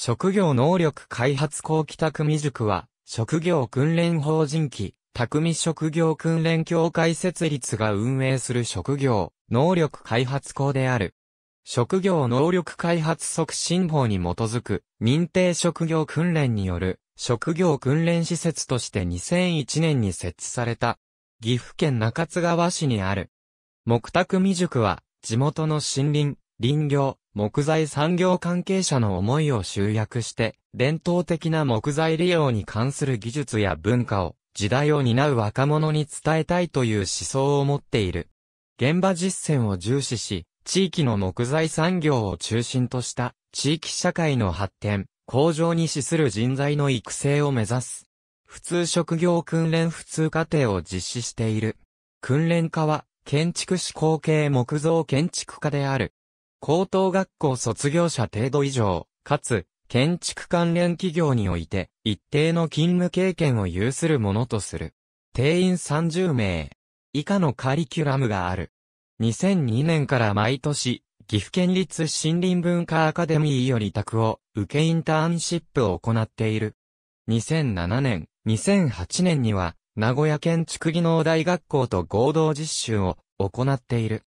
職業能力開発校北組塾は、職業訓練法人機、匠職業訓練協会設立が運営する職業、能力開発校である。職業能力開発促進法に基づく、認定職業訓練による、職業訓練施設として2001年に設置された。岐阜県中津川市にある。木匠塾は、地元の森林、林業、木材産業関係者の思いを集約して、伝統的な木材利用に関する技術や文化を、時代を担う若者に伝えたいという思想を持っている。現場実践を重視し、地域の木材産業を中心とした地域社会の発展、向上に資する人材の育成を目指す。普通職業訓練普通課程を実施している。訓練科は建築士後継木造建築家である。高等学校卒業者程度以上、かつ、建築関連企業において、一定の勤務経験を有するものとする。定員30名。以下のカリキュラムがある。2002年から毎年、岐阜県立森林文化アカデミーより宅を受けインターンシップを行っている。2007年、2008年には、名古屋建築技能大学校と合同実習を行っている。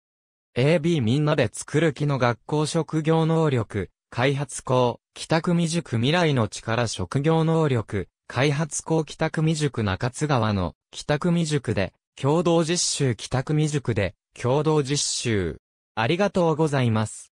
AB みんなで作る気の学校職業能力、開発校、北未熟未来の力職業能力、開発校北未熟中津川の北未熟で、共同実習北未熟で、共同実習。ありがとうございます。